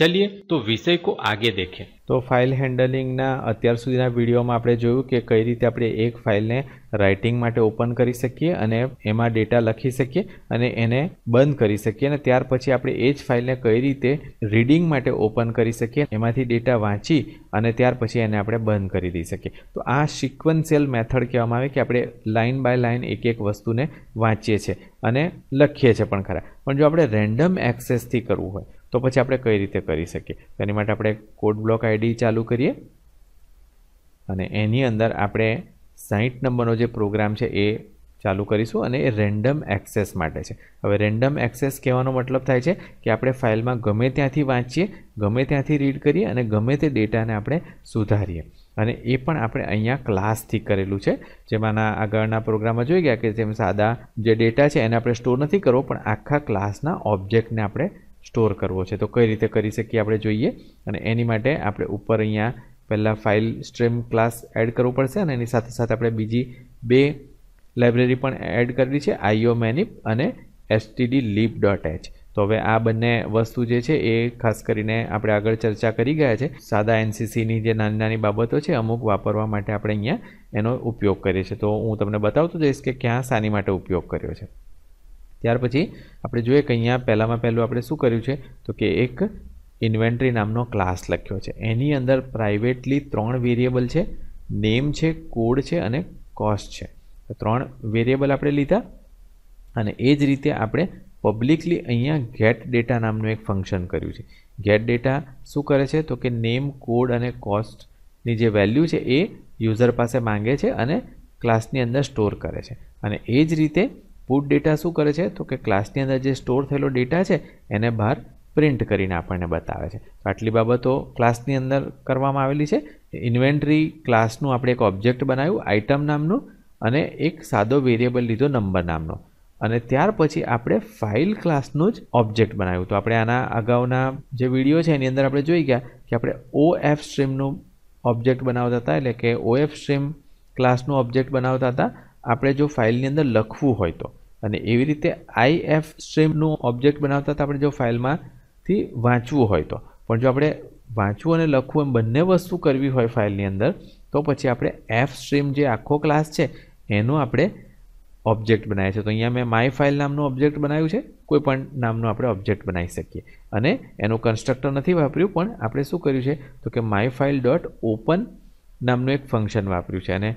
ચલીએ તો વિષય કો આગે દેખે તો ફાઇલ હેન્ડલિંગના અત્યાર સુધીના વિડીયોમાં આપણે જોયું કે કઈ રીતે આપણે એક ફાઇલને રાઇટિંગ માટે ઓપન કરી શકીએ અને એમાં ડેટા લખી શકીએ અને એને બંધ કરી શકીએ અને ત્યાર પછી આપણે એ જ ફાઇલને કઈ રીતે રીડિંગ માટે ઓપન કરી શકીએ એમાંથી ડેટા વાંચી અને ત્યાર પછી એને આપણે બંધ કરી દઈ શકીએ તો આ સિક્વન્સિયલ મેથડ કહેવામાં આવે કે આપણે લાઇન બાય લાઇન એક એક વસ્તુને વાંચીએ છીએ અને લખીએ છીએ પણ ખરા પણ જો આપણે રેન્ડમ એક્સેસથી કરવું હોય તો પછી આપણે કઈ રીતે કરી શકીએ તેની માટે આપણે કોડ બ્લોક આઈડી ચાલુ કરીએ અને એની અંદર આપણે સાહીઠ નંબરનો જે પ્રોગ્રામ છે એ ચાલુ કરીશું અને એ રેન્ડમ એક્સેસ માટે છે હવે રેન્ડમ એક્સેસ કહેવાનો મતલબ થાય છે કે આપણે ફાઇલમાં ગમે ત્યાંથી વાંચીએ ગમે ત્યાંથી રીડ કરીએ અને ગમે તે ડેટાને આપણે સુધારીએ અને એ પણ આપણે અહીંયા ક્લાસથી કરેલું છે જેમાંના આગળના પ્રોગ્રામમાં જોઈ ગયા કે જેમ સાદા જે ડેટા છે એને આપણે સ્ટોર નથી કરવો પણ આખા ક્લાસના ઓબ્જેક્ટને આપણે સ્ટોર કરવો છે તો કઈ રીતે કરી શકીએ આપણે જોઈએ અને એની માટે આપણે ઉપર અહીંયા પહેલાં ફાઇલ સ્ટ્રીમ ક્લાસ એડ કરવો પડશે અને એની સાથે સાથે આપણે બીજી બે લાઇબ્રેરી પણ એડ કરેલી છે આઈઓ મેનિપ અને એસટીડી લીપ ડોટ એચ તો હવે આ બંને વસ્તુ જે છે એ ખાસ કરીને આપણે આગળ ચર્ચા કરી ગયા છે સાદા એનસીસીની જે નાની નાની બાબતો છે અમુક વાપરવા માટે આપણે અહીંયા એનો ઉપયોગ કરીએ છીએ તો હું તમને બતાવતો જઈશ કે ક્યાં શાની માટે ઉપયોગ કર્યો છે ત્યાર પછી આપણે જોઈએ કે અહીંયા પહેલાંમાં પહેલું આપણે શું કર્યું છે તો કે એક ઇન્વેન્ટરી નામનો ક્લાસ લખ્યો છે એની અંદર પ્રાઇવેટલી ત્રણ વેરિયેબલ છે નેમ છે કોડ છે અને કોસ્ટ છે તો ત્રણ વેરિયેબલ આપણે લીધા અને એ જ રીતે આપણે પબ્લિકલી અહીંયા ગેટ ડેટા નામનું એક ફંક્શન કર્યું છે ગેટ ડેટા શું કરે છે તો કે નેમ કોડ અને કોસ્ટની જે વેલ્યુ છે એ યુઝર પાસે માંગે છે અને ક્લાસની અંદર સ્ટોર કરે છે અને એ જ રીતે પુટ ડેટા શું કરે છે તો કે ક્લાસની અંદર જે સ્ટોર થયેલો ડેટા છે એને બહાર પ્રિન્ટ કરીને આપણને બતાવે છે આટલી બાબતો ક્લાસની અંદર કરવામાં આવેલી છે ઇન્વેન્ટરી ક્લાસનું આપણે એક ઓબ્જેક્ટ બનાવ્યું આઇટમ નામનું અને એક સાદો વેરિયેબલ લીધો નંબર નામનો અને ત્યાર પછી આપણે ફાઇલ ક્લાસનું જ ઓબ્જેક્ટ બનાવ્યું તો આપણે આના અગાઉના જે વિડીયો છે એની અંદર આપણે જોઈ ગયા કે આપણે ઓ એફ સ્ટ્રીમનું ઓબ્જેક્ટ બનાવતા હતા એટલે કે ઓએફ સ્ટ્રીમ ક્લાસનું ઓબ્જેક્ટ બનાવતા હતા આપણે જો ફાઇલની અંદર લખવું હોય તો અને એવી રીતે આઈ એફ સ્ટ્રીમનું ઓબ્જેક્ટ બનાવતા તો આપણે જો ફાઇલમાંથી વાંચવું હોય તો પણ જો આપણે વાંચવું અને લખવું એમ બંને વસ્તુ કરવી હોય ફાઇલની અંદર તો પછી આપણે એફ સ્ટ્રીમ જે આખો ક્લાસ છે એનો આપણે ઓબ્જેક્ટ બનાવીએ છીએ તો અહીંયા મેં માય ફાઇલ નામનું ઓબ્જેક્ટ બનાવ્યું છે કોઈ પણ નામનું આપણે ઓબ્જેક્ટ બનાવી શકીએ અને એનું કન્સ્ટ્રક્ટર નથી વાપર્યું પણ આપણે શું કર્યું છે તો કે માય ફાઇલ ડોટ ઓપન નામનું એક ફંક્શન વાપર્યું છે અને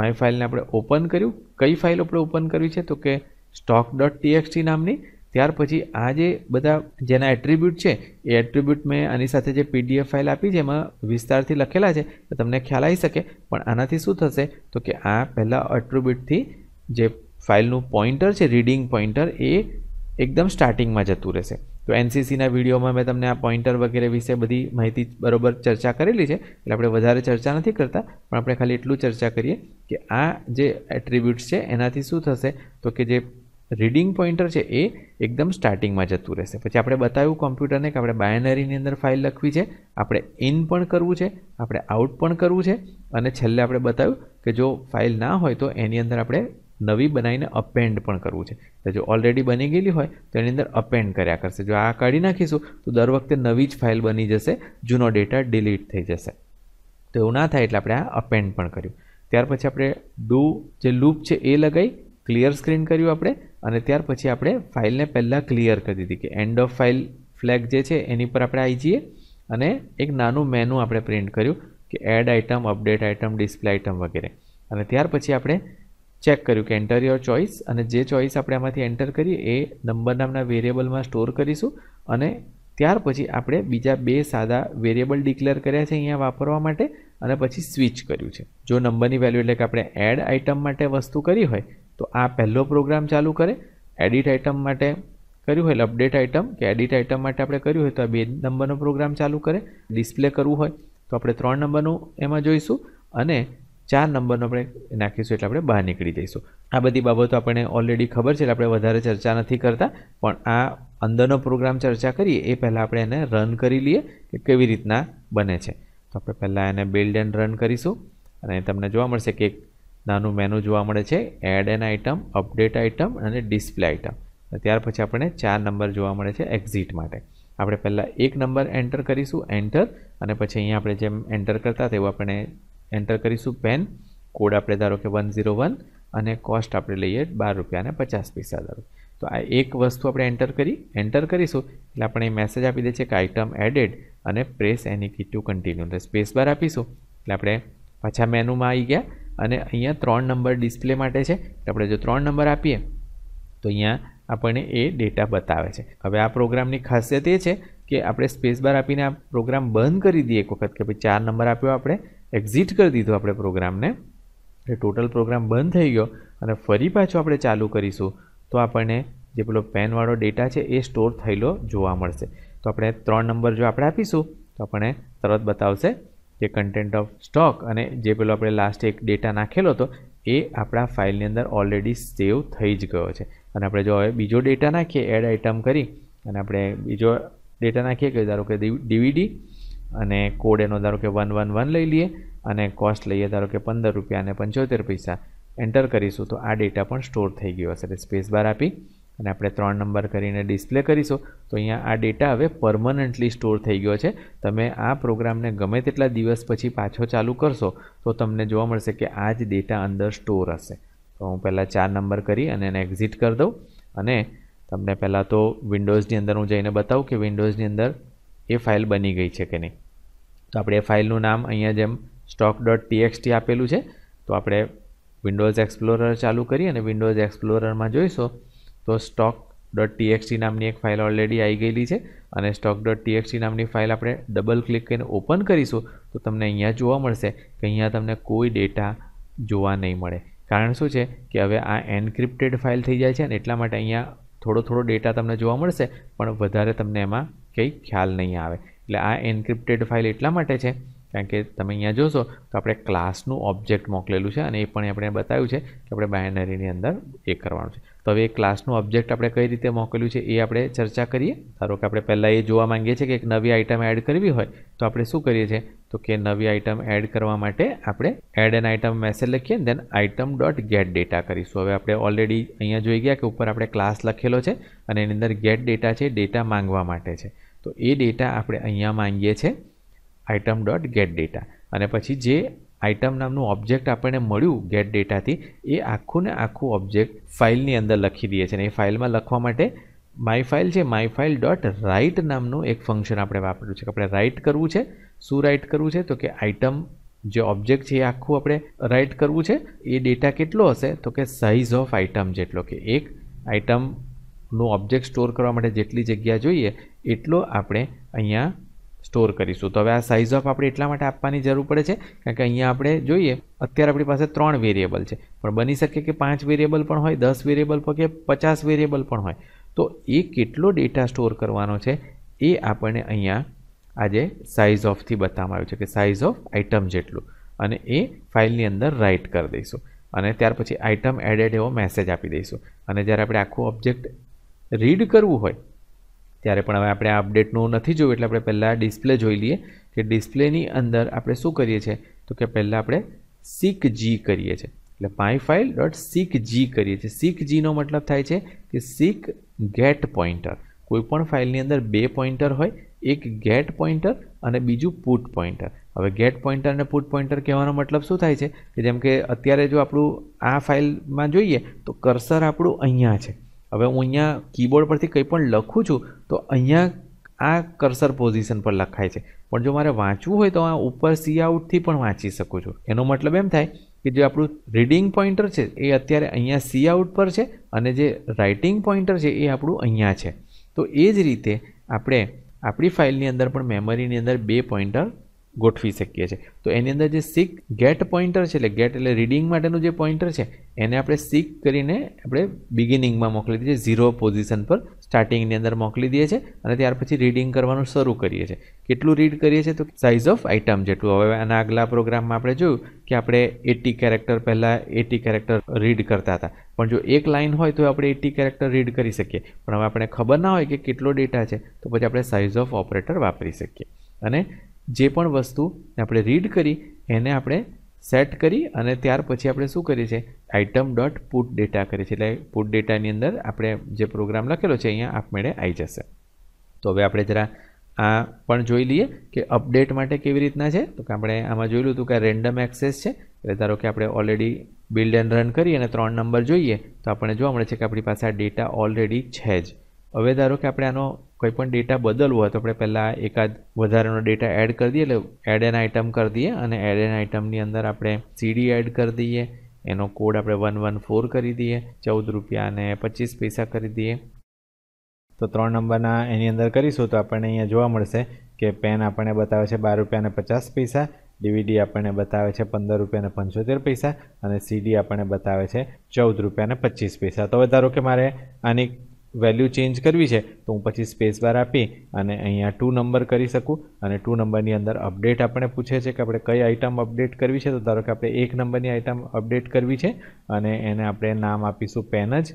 માય ફાઇલને આપણે ઓપન કર્યું કઈ ફાઇલ આપણે ઓપન કરવી છે તો કે સ્ટોક ડોટ ટીએક્સટી નામની ત્યાર પછી આ જે બધા જેના એટ્રીબ્યુટ છે એ એટ્રીબ્યુટ મેં આની સાથે જે પીડીએફ ફાઇલ આપી છે એમાં વિસ્તારથી લખેલા છે તો તમને ખ્યાલ આવી શકે પણ આનાથી શું થશે તો કે આ પહેલાં એટ્રીબ્યુટથી જે ફાઇલનું પોઇન્ટર છે રીડિંગ પોઇન્ટર એ એકદમ સ્ટાર્ટિંગમાં જતું રહેશે તો એનસીસીના વિડીયોમાં મેં તમને આ પોઈન્ટર વગેરે વિશે બધી માહિતી બરોબર ચર્ચા કરેલી છે એટલે આપણે વધારે ચર્ચા નથી કરતા પણ આપણે ખાલી એટલું ચર્ચા કરીએ કે આ જે એટ્રીબ્યુટ્સ છે એનાથી શું થશે તો કે જે રીડિંગ પોઈન્ટર છે એ એકદમ સ્ટાર્ટિંગમાં જતું રહેશે પછી આપણે બતાવ્યું કોમ્પ્યુટરને કે આપણે બાયનરીની અંદર ફાઇલ લખવી છે આપણે ઇન પણ કરવું છે આપણે આઉટ પણ કરવું છે અને છેલ્લે આપણે બતાવ્યું કે જો ફાઇલ ના હોય તો એની અંદર આપણે નવી બનાવીને અપેન્ડ પણ કરવું છે એટલે જો ઓલરેડી બની ગયેલી હોય તો એની અંદર અપેન્ડ કર્યા કરશે જો આ કાઢી નાખીશું તો દર વખતે નવી જ ફાઇલ બની જશે જૂનો ડેટા ડિલીટ થઈ જશે તો એવું ના થાય એટલે આપણે આ અપેન્ડ પણ કર્યું ત્યાર પછી આપણે ડુ જે લૂપ છે એ લગાવી ક્લિયર સ્ક્રીન કર્યું આપણે અને ત્યાર પછી આપણે ફાઇલને પહેલાં ક્લિયર કરી દીધી કે એન્ડ ઓફ ફાઇલ ફ્લેગ જે છે એની પર આપણે આવી જઈએ અને એક નાનું મેનુ આપણે પ્રિન્ટ કર્યું કે add item update item display item વગેરે અને ત્યાર પછી આપણે ચેક કર્યું કે એન્ટર યોર ચોઇસ અને જે ચોઇસ આપણે આમાંથી એન્ટર કરીએ એ નંબર નામના વેરિયેબલમાં સ્ટોર કરીશું અને ત્યાર પછી આપણે બીજા બે સાદા વેરિયેબલ ડિક્લેર કર્યા છે અહીંયા વાપરવા માટે અને પછી સ્વિચ કર્યું છે જો નંબરની વેલ્યુ એટલે કે આપણે એડ આઇટમ માટે વસ્તુ કરી હોય તો આ પહેલો પ્રોગ્રામ ચાલુ કરે એડિટ આઇટમ માટે કર્યું હોય એટલે અપડેટ આઇટમ કે એડિટ આઇટમ માટે આપણે કર્યું હોય તો આ બે નંબરનો પ્રોગ્રામ ચાલુ કરે ડિસ્પ્લે કરવું હોય તો આપણે ત્રણ નંબરનું એમાં જોઈશું અને ચાર નંબરનો આપણે નાખીશું એટલે આપણે બહાર નીકળી જઈશું આ બધી બાબતો આપણને ઓલરેડી ખબર છે એટલે આપણે વધારે ચર્ચા નથી કરતા પણ આ અંદરનો પ્રોગ્રામ ચર્ચા કરીએ એ પહેલાં આપણે એને રન કરી લઈએ કે કેવી રીતના બને છે તો આપણે પહેલાં એને બિલ્ડ એન્ડ રન કરીશું અને તમને જોવા મળશે કે એક નાનું મેનુ જોવા મળે છે add an item update item અને ડિસ્પ્લે આઇટમ ત્યાર પછી આપણને ચાર નંબર જોવા મળે છે એક્ઝિટ માટે આપણે પહેલાં એક નંબર એન્ટર કરીશું એન્ટર અને પછી અહીંયા આપણે જેમ એન્ટર કરતા તેવું આપણે એન્ટર કરીશું પેન કોડ આપણે ધારો કે વન ઝીરો વન અને કોસ્ટ આપણે લઈએ બાર રૂપિયાને પચાસ પૈસા ધારો તો આ એક વસ્તુ આપણે એન્ટર કરી એન્ટર કરીશું એટલે આપણે મેસેજ આપી દે છે કે આઇટમ એડેડ અને press any key to continue એટલે સ્પેસ બાર આપીશું એટલે આપણે પાછા મેનુમાં આવી ગયા અને અહીંયા ત્રણ નંબર ડિસ્પ્લે માટે છે એટલે આપણે જો ત્રણ નંબર આપીએ તો અહીંયા આપણને એ ડેટા બતાવે છે હવે આ પ્રોગ્રામની ખાસિયત એ છે કે આપણે સ્પેસ બાર આપીને આ પ્રોગ્રામ બંધ કરી દઈએ એક વખત કે ભાઈ ચાર નંબર આપ્યો આપણે એક્ઝિટ કરી દીધો આપણે પ્રોગ્રામને એટલે ટોટલ પ્રોગ્રામ બંધ થઈ ગયો અને ફરી પાછો આપણે ચાલુ કરીશું તો આપણને જે પેલો પેનવાળો ડેટા છે એ સ્ટોર થયેલો જોવા મળશે તો આપણે ત્રણ નંબર જો આપણે આપીશું તો આપણને તરત બતાવશે કે કન્ટેન્ટ ઓફ સ્ટોક અને જે પેલો આપણે લાસ્ટ એક ડેટા નાખેલો હતો એ આપણા ફાઇલની અંદર ઓલરેડી સેવ થઈ જ ગયો છે અને આપણે જો હવે બીજો ડેટા નાખીએ એડ આઇટમ કરી અને આપણે બીજો ડેટા નાખીએ કે ધારો કે ડીવીડી અને કોડ એનો ધારો કે વન વન વન લઈ લઈએ અને કોસ્ટ લઈએ ધારો કે પંદર રૂપિયા અને પંચોતેર પૈસા એન્ટર કરીશું તો આ ડેટા પણ સ્ટોર થઈ ગયો હશે એટલે સ્પેસ બાર આપી અને આપણે ત્રણ નંબર કરીને ડિસ્પ્લે કરીશું તો અહીંયા આ ડેટા હવે પરમનન્ટલી સ્ટોર થઈ ગયો છે તમે આ પ્રોગ્રામને ગમે તેટલા દિવસ પછી પાછો ચાલુ કરશો તો તમને જોવા મળશે કે આ જ ડેટા અંદર સ્ટોર હશે તો હું પહેલાં ચાર નંબર કરી અને એને એક્ઝિટ કરી દઉં અને તમને પહેલાં તો વિન્ડોઝની અંદર હું જઈને બતાવું કે વિન્ડોઝની અંદર એ ફાઇલ બની ગઈ છે કે નહીં તો આપણે એ ફાઇલનું નામ અહીંયા જેમ સ્ટોક ડોટ ટીએક્સટી આપેલું છે તો આપણે વિન્ડોઝ એક્સપ્લોરર ચાલુ કરીએ અને વિન્ડોઝ એક્સપ્લોરરમાં જોઈશો તો સ્ટોક ડોટ ટીએક્સટી નામની એક ફાઇલ ઓલરેડી આવી ગયેલી છે અને સ્ટોક ડોટ ટીએક્સટી નામની ફાઇલ આપણે ડબલ ક્લિક કરીને ઓપન કરીશું તો તમને અહીંયા જોવા મળશે કે અહીંયા તમને કોઈ ડેટા જોવા નહીં મળે કારણ શું છે કે હવે આ એન્ક્રિપ્ટેડ ફાઇલ થઈ જાય છે અને એટલા માટે અહીંયા થોડો થોડો ડેટા તમને જોવા મળશે પણ વધારે તમને એમાં કંઈ ખ્યાલ નહીં આવે એટલે આ એન્ક્રિપ્ટેડ ફાઇલ એટલા માટે છે કારણ કે તમે અહીંયા જોશો તો આપણે ક્લાસનું ઓબ્જેક્ટ મોકલેલું છે અને એ પણ આપણે બતાવ્યું છે કે આપણે બાયનરીની અંદર એ કરવાનું છે તો હવે એ ક્લાસનું ઓબ્જેક્ટ આપણે કઈ રીતે મોકલ્યું છે એ આપણે ચર્ચા કરીએ ધારો કે આપણે પહેલાં એ જોવા માંગીએ છીએ કે એક નવી આઇટમ એડ કરવી હોય તો આપણે શું કરીએ છીએ તો કે નવી આઇટમ એડ કરવા માટે આપણે એડ એન આઇટમ મેસેજ લખીએ then item dot get data કરીશું હવે આપણે ઓલરેડી અહીંયા જોઈ ગયા કે ઉપર આપણે ક્લાસ લખેલો છે અને એની અંદર ગેટ ડેટા છે ડેટા માંગવા માટે છે તો એ ડેટા આપણે અહીંયા માંગીએ છીએ આઇટમ ડોટ ગેટ ડેટા અને પછી જે આઇટમ નામનું ઓબ્જેક્ટ આપણને મળ્યું ગેટ ડેટાથી એ આખું ને આખું ઓબ્જેક્ટ ફાઇલની અંદર લખી દઈએ છીએ અને એ ફાઇલમાં લખવા માટે માય ફાઇલ છે માય ફાઇલ ડોટ રાઇટ નામનું એક ફંક્શન આપણે વાપર્યું છે કે આપણે રાઇટ કરવું છે શું રાઇટ કરવું છે તો કે આઇટમ જે ઓબ્જેક્ટ છે એ આખું આપણે રાઇટ કરવું છે એ ડેટા કેટલો હશે તો કે સાઇઝ ઓફ આઇટમ જેટલો કે એક આઇટમનું ઓબ્જેક્ટ સ્ટોર કરવા માટે જેટલી જગ્યા જોઈએ એટલો આપણે અહીંયા સ્ટોર કરીશું તો હવે આ સાઇઝ ઓફ આપણે એટલા માટે આપવાની જરૂર પડે છે કારણ કે અહીંયા આપણે જોઈએ અત્યારે આપણી પાસે ત્રણ વેરિયેબલ છે પણ બની શકે કે પાંચ વેરિયેબલ પણ હોય દસ વેરિયેબલ પણ કે પચાસ વેરિયેબલ પણ હોય તો એ કેટલો ડેટા સ્ટોર કરવાનો છે એ આપણને અહીંયા આજે સાઇઝ ઓફથી બતાવવામાં આવ્યું છે કે સાઇઝ ઓફ આઇટમ જેટલું અને એ ફાઇલની અંદર રાઇટ કરી દઈશું અને ત્યાર પછી આઇટમ એડેડ એવો મેસેજ આપી દઈશું અને જ્યારે આપણે આખું ઓબ્જેક્ટ રીડ કરવું હોય ત્યારે પણ હવે આપણે આ અપડેટનું નથી જોયું એટલે આપણે પહેલાં ડિસ્પ્લે જોઈ લઈએ કે ડિસ્પ્લેની અંદર આપણે શું કરીએ છીએ તો કે પહેલાં આપણે સીક જી કરીએ છીએ એટલે my file dot seekg કરીએ છીએ સીક જીનો મતલબ થાય છે કે સીક ગેટ પોઇન્ટર કોઈપણ ફાઇલની અંદર બે પોઇન્ટર હોય એક ગેટ પોઇન્ટર અને બીજું પુટ પોઈન્ટર હવે ગેટ પોઇન્ટર અને પુટ પોઈન્ટર કહેવાનો મતલબ શું થાય છે કે જેમ કે અત્યારે જો આપણું આ ફાઇલમાં જોઈએ તો કર્સર આપણું અહીંયા છે હવે હું અહીંયા કીબોર્ડ પરથી કંઈ પણ લખું છું તો અહીંયા આ કર્સર પોઝિશન પર લખાય છે પણ જો મારે વાંચવું હોય તો આ ઉપર સી આઉટથી પણ વાંચી શકું છું એનો મતલબ એમ થાય કે જે આપણું રીડિંગ પોઈન્ટર છે એ અત્યારે અહીંયા સી આઉટ પર છે અને જે રાઇટિંગ પોઈન્ટર છે એ આપણું અહીંયા છે તો એ જ રીતે આપણે આપણી ફાઇલની અંદર પણ મેમરીની અંદર બે પોઈન્ટર ગોઠવી શકીએ છીએ તો એની અંદર જે સિક ગેટ પોઈન્ટર છે એટલે ગેટ એટલે રીડિંગ માટેનું જે પોઈન્ટર છે એને આપણે સિક કરીને આપણે બિગિનિંગમાં મોકલી દઈએ છીએ ઝીરો પોઝિશન પર સ્ટાર્ટિંગની અંદર મોકલી દઈએ છીએ અને ત્યાર પછી રીડિંગ કરવાનું શરૂ કરીએ છીએ કેટલું રીડ કરીએ છીએ તો સાઇઝ ઓફ આઇટમ જેટલું હવે આના આગલા પ્રોગ્રામમાં આપણે જોયું કે આપણે એટી કેરેક્ટર પહેલાં એટી કેરેક્ટર રીડ કરતા હતા પણ જો એક લાઇન હોય તો આપણે એટી કેરેક્ટર રીડ કરી શકીએ પણ હવે આપણે ખબર ના હોય કે કેટલો ડેટા છે તો પછી આપણે સાઇઝ ઓફ ઓપરેટર વાપરી શકીએ અને જે પણ વસ્તુ આપણે રીડ કરી એને આપણે સેટ કરી અને ત્યાર પછી આપણે શું કરીએ છીએ આઇટમ ડોટ પુટ ડેટા કરીએ છીએ એટલે પુટ ડેટાની અંદર આપણે જે પ્રોગ્રામ લખેલો છે અહીંયા આપમેળે આવી જશે તો હવે આપણે જરા આ પણ જોઈ લઈએ કે અપડેટ માટે કેવી રીતના છે તો કે આપણે આમાં જોયેલું હતું કે રેન્ડમ એક્સેસ છે એટલે ધારો કે આપણે ઓલરેડી બિલ્ડ એન્ડ રન કરી અને ત્રણ નંબર જોઈએ તો આપણે જોવા મળે છે કે આપણી પાસે આ ડેટા ઓલરેડી છે જ હવે ધારો કે આપણે આનો કોઈ પણ ડેટા બદલવો હોય તો આપણે પહેલાં એકાદ વધારાનો ડેટા એડ કરી દઈએ એટલે એડ એન આઇટમ કરી દઈએ અને એડ એન આઇટમની અંદર આપણે સીડી એડ કરી દઈએ એનો કોડ આપણે વન વન ફોર કરી દઈએ ચૌદ રૂપિયા અને પચીસ પૈસા કરી દઈએ તો ત્રણ નંબરના એની અંદર કરીશું તો આપણને અહીંયા જોવા મળશે કે પેન આપણને બતાવે છે બાર રૂપિયા અને પચાસ પૈસા ડીવીડી આપણને બતાવે છે પંદર રૂપિયાને પંચોતેર પૈસા અને સીડી આપણને બતાવે છે ચૌદ રૂપિયા અને પચીસ પૈસા તો હવે ધારો કે મારે આની વેલ્યુ ચેન્જ કરવી છે તો હું પછી સ્પેસ બાર આપી અને અહીંયા ટુ નંબર કરી શકું અને ટુ નંબરની અંદર અપડેટ આપણે પૂછે છે કે આપણે કઈ આઇટમ અપડેટ કરવી છે તો ધારો કે આપણે એક નંબરની આઇટમ અપડેટ કરવી છે અને એને આપણે નામ આપીશું પેન જ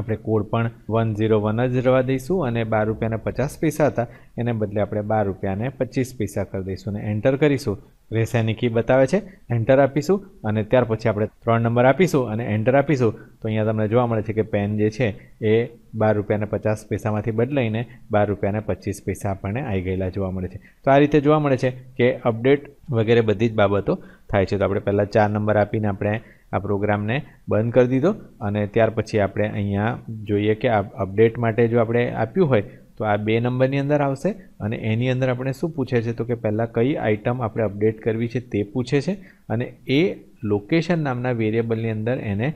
આપણે કોડ પણ વન ઝીરો વન જ રહેવા દઈશું અને બાર રૂપિયાને પચાસ પૈસા હતા એને બદલે આપણે બાર રૂપિયાને પચીસ પૈસા કરી દઈશું અને એન્ટર કરીશું રહેશાની કી બતાવે છે એન્ટર આપીશું અને ત્યાર પછી આપણે ત્રણ નંબર આપીશું અને એન્ટર આપીશું તો અહીંયા તમને જોવા મળે છે કે પેન જે છે એ બાર રૂપિયાને પચાસ પૈસામાંથી બદલાઈને બાર રૂપિયાને પચીસ પૈસા આપણને આવી ગયેલા જોવા મળે છે તો આ રીતે જોવા મળે છે કે અપડેટ વગેરે બધી જ બાબતો થાય છે તો આપણે પહેલાં ચાર નંબર આપીને આપણે આ પ્રોગ્રામને બંધ કરી દીધો અને ત્યાર પછી આપણે અહીંયા જોઈએ કે આ અપડેટ માટે જો આપણે આપ્યું હોય તો આ બે નંબરની અંદર આવશે અને એની અંદર આપણે શું પૂછે છે તો કે પહેલાં કઈ આઇટમ આપણે અપડેટ કરવી છે તે પૂછે છે અને એ લોકેશન નામના વેરિયેબલની અંદર એને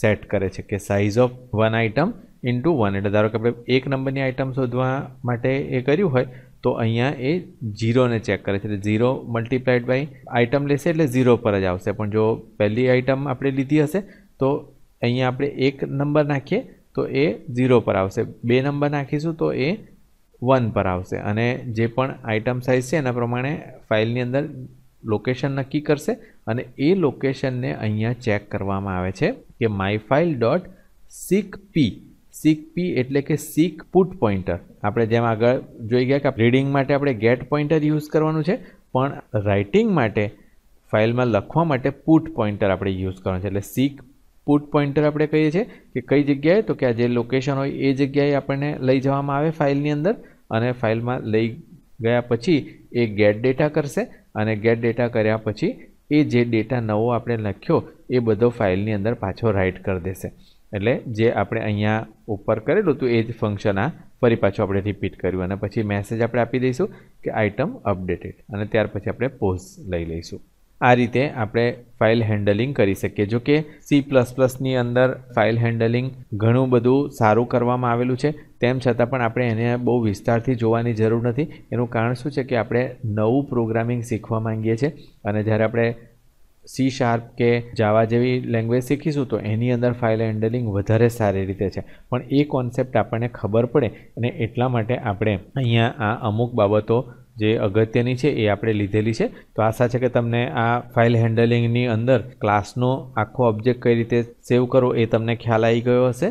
સેટ કરે છે કે size of one item into one એટલે ધારો કે આપણે એક નંબરની આઇટમ શોધવા માટે એ કર્યું હોય તો અહીંયા એ ઝીરોને ચેક કરે છે એટલે ઝીરો મલ્ટીપ્લાઇડ બાય આઇટમ લેશે એટલે ઝીરો પર જ આવશે પણ જો પહેલી આઇટમ આપણે લીધી હશે તો અહીંયા આપણે એક નંબર નાખીએ તો એ ઝીરો પર આવશે બે નંબર નાખીશું તો એ વન પર આવશે અને જે પણ આઇટમ સાઇઝ છે એના પ્રમાણે ફાઇલની અંદર લોકેશન નક્કી કરશે અને એ લોકેશનને અહીંયા ચેક કરવામાં આવે છે કે my file dot seekp seekp એટલે કે સિક પુટ પોઈન્ટર આપણે જેમ આગળ જોઈ ગયા કે રીડિંગ માટે આપણે ગેટ પોઈન્ટર યુઝ કરવાનું છે પણ રાઇટિંગ માટે ફાઇલમાં લખવા માટે પુટ પોઈન્ટર આપણે યુઝ કરવાનું છે એટલે સિક પુટ પોઈન્ટર આપણે કહીએ છીએ કે કઈ જગ્યાએ તો કે આ જે લોકેશન હોય એ જગ્યાએ આપણને લઈ જવામાં આવે ફાઇલની અંદર અને ફાઇલમાં લઈ ગયા પછી એ ગેટ ડેટા કરશે અને ગેટ ડેટા કર્યા પછી એ જે ડેટા નવો આપણે લખ્યો એ બધો ફાઇલની અંદર પાછો રાઇટ કરી દેશે એટલે જે આપણે અહીંયા ઉપર કરેલું હતું એ જ ફંક્શન આ ફરી પાછું આપણે રિપીટ કર્યું અને પછી મેસેજ આપણે આપી દઈશું કે આઇટમ અપડેટેડ અને ત્યાર પછી આપણે પોઝ લઈ લઈશું આ રીતે આપણે ફાઇલ હેન્ડલિંગ કરી શકીએ જો કે સી પ્લસ પ્લસની અંદર ફાઇલ હેન્ડલિંગ ઘણું બધું સારું કરવામાં આવેલું છે તેમ છતાં પણ આપણે એને બહુ વિસ્તારથી જોવાની જરૂર નથી એનું કારણ શું છે કે આપણે નવું પ્રોગ્રામિંગ શીખવા માંગીએ છીએ અને જ્યારે આપણે સી શાર્પ કે જાવા જેવી લેંગ્વેજ શીખીશું તો એની અંદર ફાઇલ હેન્ડલિંગ વધારે સારી રીતે છે પણ એ કોન્સેપ્ટ આપણને ખબર પડે અને એટલા માટે આપણે અહીંયા આ અમુક બાબતો जो अगत्य છે એ આપણે લીધેલી है તો આશા છે કે તમને આ ફાઇલ હેન્ડલિંગની અંદર ક્લાસનો આખો ઓબ્જેક્ટ કઈ રીતે સેવ કરો એ તમને ખ્યાલ આવી ગયો હશે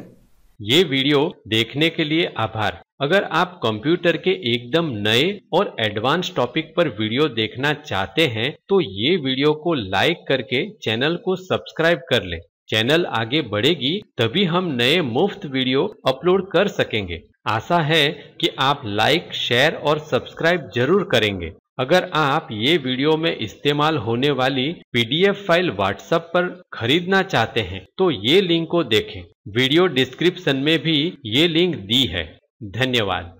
ये वीडियो देखने के लिए आभार अगर आप कंप्यूटर के एकदम नए और एडवांस टॉपिक पर वीडियो देखना चाहते हैं तो ये वीडियो को लाइक करके चैनल को सब्सक्राइब कर लें। चैनल आगे बढ़ेगी तभी हम नए मुफ्त वीडियो अपलोड कर सकेंगे आशा है कि आप लाइक शेयर और सब्सक्राइब जरूर करेंगे अगर आप ये वीडियो में इस्तेमाल होने वाली पीडीएफ फाइल व्हाट्सएप पर खरीदना चाहते हैं तो ये लिंक को देखें वीडियो डिस्क्रिप्शन में भी ये लिंक दी है धन्यवाद